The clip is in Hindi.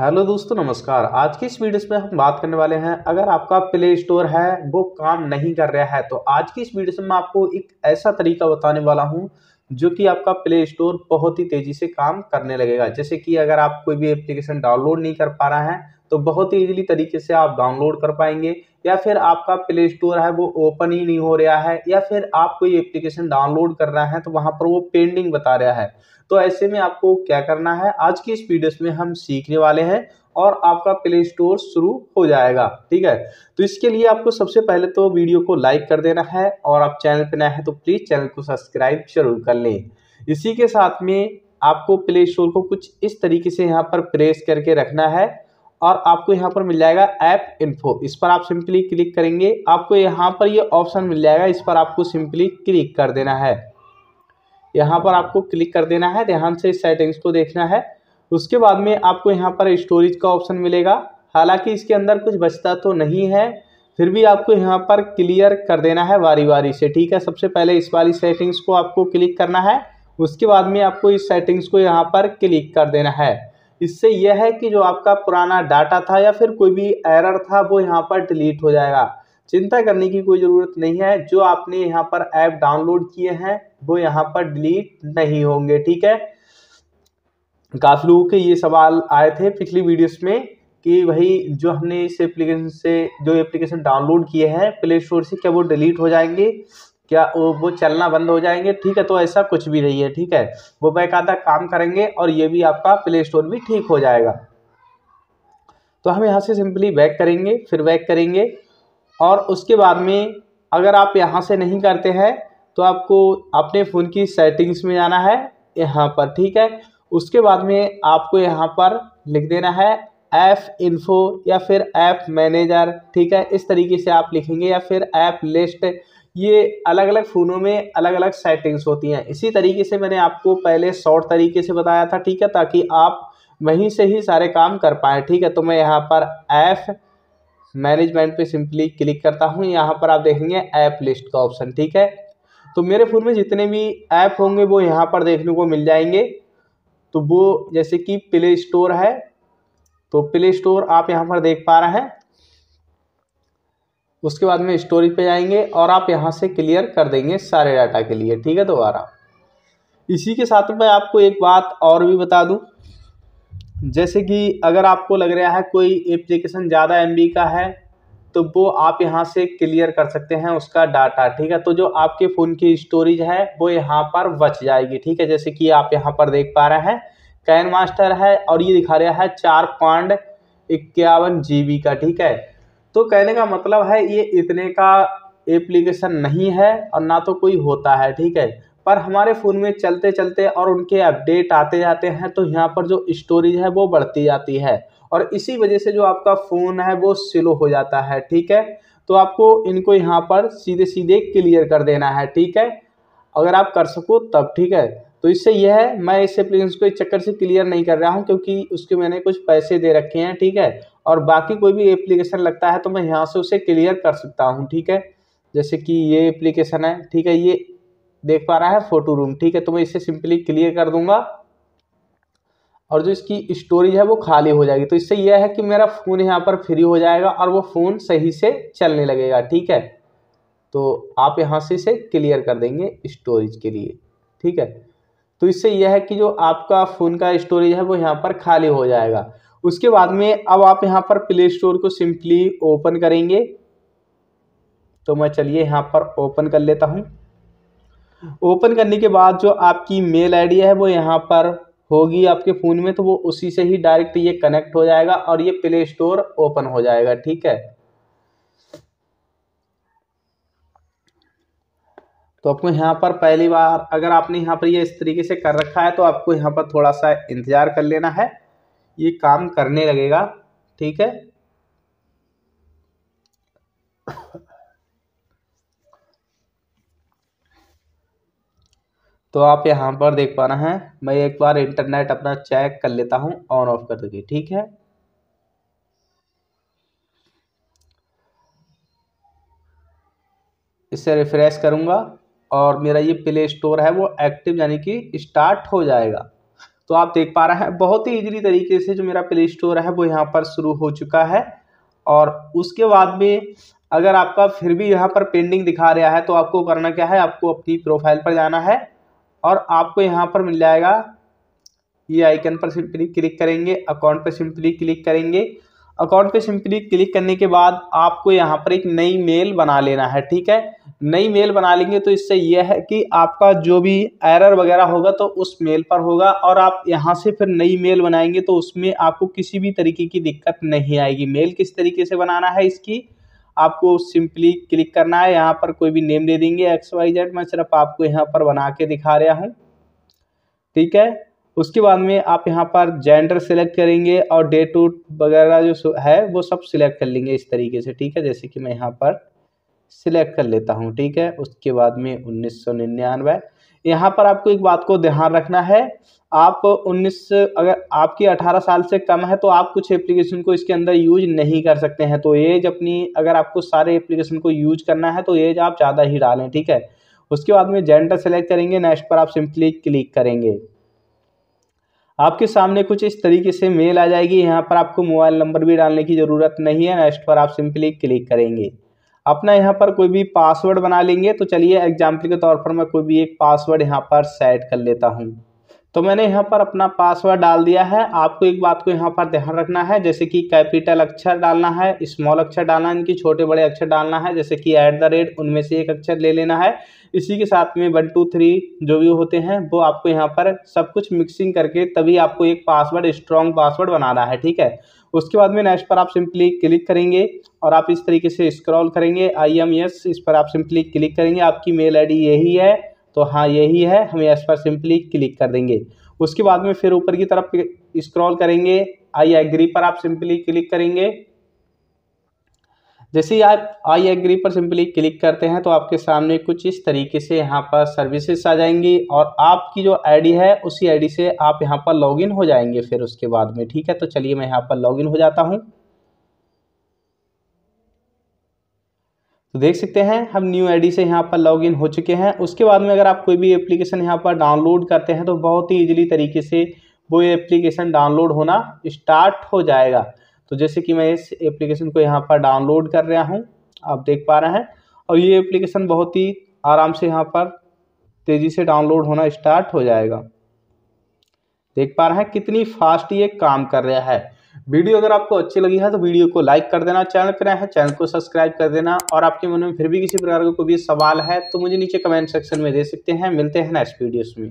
हेलो दोस्तों नमस्कार आज की इस वीडियो में हम बात करने वाले हैं अगर आपका प्ले स्टोर है वो काम नहीं कर रहा है तो आज की इस वीडियो में मैं आपको एक ऐसा तरीका बताने वाला हूं जो कि आपका प्ले स्टोर बहुत ही तेज़ी से काम करने लगेगा जैसे कि अगर आप कोई भी एप्लीकेशन डाउनलोड नहीं कर पा रहा है तो बहुत ही ईजिली तरीके से आप डाउनलोड कर पाएंगे या फिर आपका प्ले स्टोर है वो ओपन ही नहीं हो रहा है या फिर आप कोई एप्लीकेशन डाउनलोड कर रहा है तो वहाँ पर वो पेंडिंग बता रहा है तो ऐसे में आपको क्या करना है आज की इस वीडियो में हम सीखने वाले हैं और आपका प्ले स्टोर शुरू हो जाएगा ठीक है तो इसके लिए आपको सबसे पहले तो वीडियो को लाइक कर देना है और आप चैनल पर नए हैं तो प्लीज़ चैनल को सब्सक्राइब जरूर कर लें इसी के साथ में आपको प्ले स्टोर को कुछ इस तरीके से यहाँ पर प्रेस करके रखना है और आपको यहाँ पर मिल जाएगा ऐप इन्फो इस पर आप सिंपली क्लिक करेंगे आपको यहाँ पर ये यह ऑप्शन मिल जाएगा इस पर आपको सिंपली क्लिक कर देना है यहाँ पर आपको क्लिक कर देना है ध्यान से इस सेटिंग्स को देखना है उसके बाद में आपको यहाँ पर स्टोरेज का ऑप्शन मिलेगा हालांकि इसके अंदर कुछ बचता तो नहीं है फिर भी आपको यहाँ पर क्लियर कर देना है वारी वारी से ठीक है सबसे पहले इस वाली सेटिंग्स को आपको क्लिक करना है उसके बाद में आपको इस सेटिंग्स को यहाँ पर क्लिक कर देना है इससे यह है कि जो आपका पुराना डाटा था या फिर कोई भी एरर था वो यहाँ पर डिलीट हो जाएगा चिंता करने की कोई ज़रूरत नहीं है जो आपने यहाँ पर ऐप डाउनलोड किए हैं वो यहाँ पर डिलीट नहीं होंगे ठीक है काफ़ी लोगों के ये सवाल आए थे पिछली वीडियोस में कि भाई जो हमने इस एप्लीकेशन से जो एप्लीकेशन डाउनलोड किए हैं प्ले स्टोर से क्या वो डिलीट हो जाएंगे क्या वो वो चलना बंद हो जाएंगे ठीक है तो ऐसा कुछ भी नहीं है ठीक है वो बेकायदा काम करेंगे और ये भी आपका प्ले स्टोर भी ठीक हो जाएगा तो हम यहाँ से सिंपली बैक करेंगे फिर बैक करेंगे और उसके बाद में अगर आप यहाँ से नहीं करते हैं तो आपको अपने फ़ोन की सेटिंग्स में जाना है यहाँ पर ठीक है उसके बाद में आपको यहाँ पर लिख देना है ऐप इन्फो या फिर ऐप मैनेजर ठीक है इस तरीके से आप लिखेंगे या फिर ऐप लिस्ट ये अलग अलग फ़ोनों में अलग अलग सेटिंग्स होती हैं इसी तरीके से मैंने आपको पहले शॉर्ट तरीके से बताया था ठीक है ताकि आप वहीं से ही सारे काम कर पाए ठीक है तो मैं यहाँ पर ऐप मैनेजमेंट पे सिंपली क्लिक करता हूँ यहाँ पर आप देखेंगे ऐप लिस्ट का ऑप्शन ठीक है तो मेरे फ़ोन में जितने भी ऐप होंगे वो यहाँ पर देखने को मिल जाएंगे तो वो जैसे कि प्ले स्टोर है तो प्ले स्टोर आप यहाँ पर देख पा रहे हैं उसके बाद में स्टोरेज पे जाएंगे और आप यहाँ से क्लियर कर देंगे सारे डाटा के लिए ठीक है दोबारा इसी के साथ में आपको एक बात और भी बता दूँ जैसे कि अगर आपको लग रहा है कोई एप्लीकेशन ज़्यादा एम का है तो वो आप यहाँ से क्लियर कर सकते हैं उसका डाटा ठीक है तो जो आपके फ़ोन की स्टोरेज है वो यहाँ पर बच जाएगी ठीक है जैसे कि आप यहाँ पर देख पा रहे हैं कैन मास्टर है और ये दिखा रहा है चार पॉइंट इक्यावन जी का ठीक है तो कहने का मतलब है ये इतने का एप्लीकेशन नहीं है और ना तो कोई होता है ठीक है पर हमारे फ़ोन में चलते चलते और उनके अपडेट आते जाते हैं तो यहाँ पर जो स्टोरेज है वो बढ़ती जाती है और इसी वजह से जो आपका फ़ोन है वो स्लो हो जाता है ठीक है तो आपको इनको यहाँ पर सीधे सीधे क्लियर कर देना है ठीक है अगर आप कर सको तब ठीक है तो इससे यह है मैं इस एप्लीकेशन को इस चक्कर से क्लियर नहीं कर रहा हूँ क्योंकि उसके मैंने कुछ पैसे दे रखे हैं ठीक है और बाकी कोई भी एप्लीकेशन लगता है तो मैं यहाँ से उसे क्लियर कर सकता हूँ ठीक है जैसे कि ये एप्लीकेशन है ठीक है ये देख पा रहा है फोटो रूम ठीक है तो मैं इसे सिंपली क्लियर कर दूंगा और जो इसकी स्टोरेज है वो खाली हो जाएगी तो इससे यह है कि मेरा फ़ोन यहाँ पर फ्री हो जाएगा और वो फ़ोन सही से चलने लगेगा ठीक है तो आप यहाँ से इसे क्लियर कर देंगे स्टोरेज के लिए ठीक है तो इससे यह है कि जो आपका फ़ोन का स्टोरेज है वो यहाँ पर खाली हो जाएगा उसके बाद में अब आप यहाँ पर प्ले स्टोर को सिंपली ओपन करेंगे तो मैं चलिए यहाँ पर ओपन कर लेता हूँ ओपन करने के बाद जो आपकी मेल आईडी है वो यहाँ पर होगी आपके फ़ोन में तो वो उसी से ही डायरेक्ट ये कनेक्ट हो जाएगा और ये प्ले स्टोर ओपन हो जाएगा ठीक है तो आपको यहाँ पर पहली बार अगर आपने यहाँ पर ये इस तरीके से कर रखा है तो आपको यहाँ पर थोड़ा सा इंतज़ार कर लेना है ये काम करने लगेगा ठीक है तो आप यहाँ पर देख पाना है मैं एक बार इंटरनेट अपना चेक कर लेता हूँ ऑन ऑफ कर देखिए ठीक है इसे रिफ्रेश करूंगा और मेरा ये प्ले स्टोर है वो एक्टिव यानी कि स्टार्ट हो जाएगा तो आप देख पा रहे हैं बहुत ही इजीली तरीके से जो मेरा प्ले स्टोर है वो यहाँ पर शुरू हो चुका है और उसके बाद में अगर आपका फिर भी यहाँ पर पेंडिंग दिखा रहा है तो आपको करना क्या है आपको अपनी प्रोफाइल पर जाना है और आपको यहाँ पर मिल जाएगा ये आइकन पर सिंपली क्लिक करेंगे अकाउंट पर सिंपली क्लिक करेंगे अकाउंट पे सिंपली क्लिक करने के बाद आपको यहाँ पर एक नई मेल बना लेना है ठीक है नई मेल बना लेंगे तो इससे यह है कि आपका जो भी एरर वगैरह होगा तो उस मेल पर होगा और आप यहाँ से फिर नई मेल बनाएंगे तो उसमें आपको किसी भी तरीके की दिक्कत नहीं आएगी मेल किस तरीके से बनाना है इसकी आपको सिंपली क्लिक करना है यहाँ पर कोई भी नेम दे देंगे एक्स वाई जेड मैं सिर्फ आपको यहाँ पर बना के दिखा रहा हूँ ठीक है उसके बाद में आप यहाँ पर जेंडर सेलेक्ट करेंगे और डेट टू वगैरह जो है वो सब सिलेक्ट कर लेंगे इस तरीके से ठीक है जैसे कि मैं यहाँ पर सिलेक्ट कर लेता हूँ ठीक है उसके बाद में उन्नीस सौ निन्यानवे यहाँ पर आपको एक बात को ध्यान रखना है आप 19 अगर आपकी 18 साल से कम है तो आप कुछ एप्लीकेशन को इसके अंदर यूज नहीं कर सकते हैं तो एज अपनी अगर आपको सारे एप्लीकेशन को यूज करना है तो एज आप ज़्यादा ही डालें ठीक है उसके बाद में जेंडर सेलेक्ट करेंगे नेक्स्ट पर आप सिंपली क्लिक करेंगे आपके सामने कुछ इस तरीके से मेल आ जाएगी यहाँ पर आपको मोबाइल नंबर भी डालने की ज़रूरत नहीं है नेक्स्ट पर आप सिंपली क्लिक करेंगे अपना यहाँ पर कोई भी पासवर्ड बना लेंगे तो चलिए एग्जाम्पल के तौर पर मैं कोई भी एक पासवर्ड यहाँ पर सेट कर लेता हूँ तो मैंने यहाँ पर अपना पासवर्ड डाल दिया है आपको एक बात को यहाँ पर ध्यान रखना है जैसे कि कैपिटल अक्षर डालना है स्मॉल अक्षर डालना है इनकी छोटे बड़े अक्षर डालना है जैसे कि ऐट द रेट उनमें से एक अक्षर ले लेना है इसी के साथ में वन टू थ्री जो भी होते हैं वो आपको यहाँ पर सब कुछ मिक्सिंग करके तभी आपको एक पासवर्ड स्ट्रॉन्ग पासवर्ड बनाना है ठीक है उसके बाद में नेक्स्ट पर आप सिंपली क्लिक करेंगे और आप इस तरीके से स्क्रॉल करेंगे आई एम एस इस पर आप सिंपली क्लिक करेंगे आपकी मेल आईडी यही है तो हाँ यही है हम इस पर सिंपली क्लिक कर देंगे उसके बाद में फिर ऊपर की तरफ स्क्रॉल करेंगे आई एग्री पर आप सिंपली क्लिक करेंगे जैसे ही आप आई एग्री पर सिंपली क्लिक करते हैं तो आपके सामने कुछ इस तरीके से यहाँ पर सर्विसेज आ जाएंगी और आपकी जो आईडी है उसी आईडी से आप यहाँ पर लॉगिन हो जाएंगे फिर उसके बाद में ठीक है तो चलिए मैं यहाँ पर लॉगिन हो जाता हूँ तो देख सकते हैं हम न्यू आईडी से यहाँ पर लॉगिन हो चुके हैं उसके बाद में अगर आप कोई भी एप्लीकेशन यहाँ पर डाउनलोड करते हैं तो बहुत ही ईजिली तरीके से वो एप्लीकेशन डाउनलोड होना स्टार्ट हो जाएगा तो जैसे कि मैं इस एप्लीकेशन को यहाँ पर डाउनलोड कर रहा हूँ आप देख पा रहे हैं और ये एप्लीकेशन बहुत ही आराम से यहाँ पर तेज़ी से डाउनलोड होना स्टार्ट हो जाएगा देख पा रहे हैं कितनी फास्ट ये काम कर रहा है वीडियो अगर आपको अच्छी लगी है तो वीडियो को लाइक कर देना चैनल पर है चैनल को सब्सक्राइब कर देना और आपके मन में फिर भी किसी प्रकार का कोई भी सवाल है तो मुझे नीचे कमेंट सेक्शन में दे सकते हैं मिलते हैं नेक्स्ट वीडियोस में